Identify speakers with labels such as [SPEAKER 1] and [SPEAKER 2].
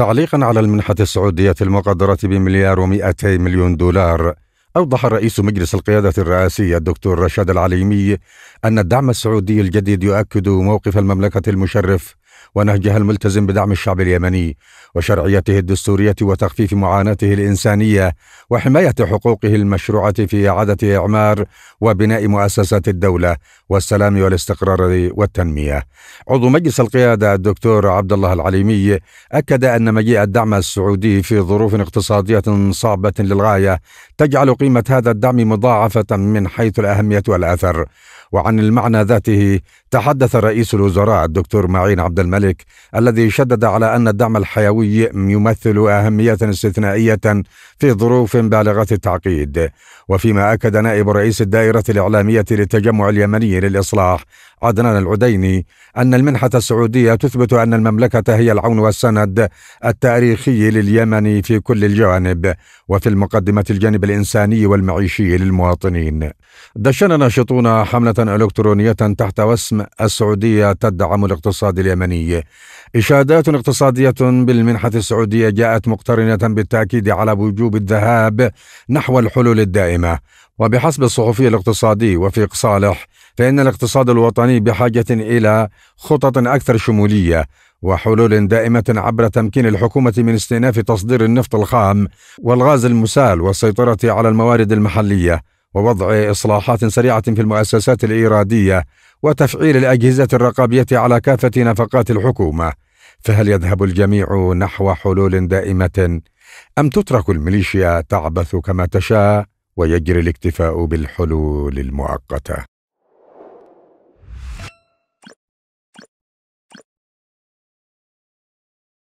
[SPEAKER 1] تعليقا على المنحة السعودية المقدرة بمليار و200 مليون دولار أوضح رئيس مجلس القيادة الرئاسي الدكتور رشاد العليمي أن الدعم السعودي الجديد يؤكد موقف المملكة المشرف ونهجها الملتزم بدعم الشعب اليمني وشرعيته الدستورية وتخفيف معاناته الإنسانية وحماية حقوقه المشروعة في إعادة إعمار وبناء مؤسسات الدولة والسلام والاستقرار والتنمية. عضو مجلس القيادة الدكتور عبد الله العليمي أكد أن مجيء الدعم السعودي في ظروف اقتصادية صعبة للغاية تجعل قيمة هذا الدعم مضاعفة من حيث الأهمية والأثر. وعن المعنى ذاته تحدث رئيس الوزراء الدكتور معين عبد الملك الذي شدد على أن الدعم الحيوي يمثل أهمية استثنائية في ظروف بالغة التعقيد وفيما أكد نائب رئيس الدائرة الإعلامية للتجمع اليمني للإصلاح عدنان العديني أن المنحة السعودية تثبت أن المملكة هي العون والسند التاريخي لليمن في كل الجوانب وفي المقدمة الجانب الإنساني والمعيشي للمواطنين دشن ناشطون حملة إلكترونية تحت وسم السعودية تدعم الاقتصاد اليمني إشادات اقتصادية بالمنحة السعودية جاءت مقترنة بالتأكيد على وجوب الذهاب نحو الحلول الدائمة وبحسب الصحفي الاقتصادي وفيق صالح فإن الاقتصاد الوطني بحاجة إلى خطط أكثر شمولية وحلول دائمة عبر تمكين الحكومة من استئناف تصدير النفط الخام والغاز المسال والسيطرة على الموارد المحلية ووضع إصلاحات سريعة في المؤسسات الإيرادية وتفعيل الأجهزة الرقابية على كافة نفقات الحكومة فهل يذهب الجميع نحو حلول دائمة أم تترك الميليشيا تعبث كما تشاء ويجري الاكتفاء بالحلول المؤقته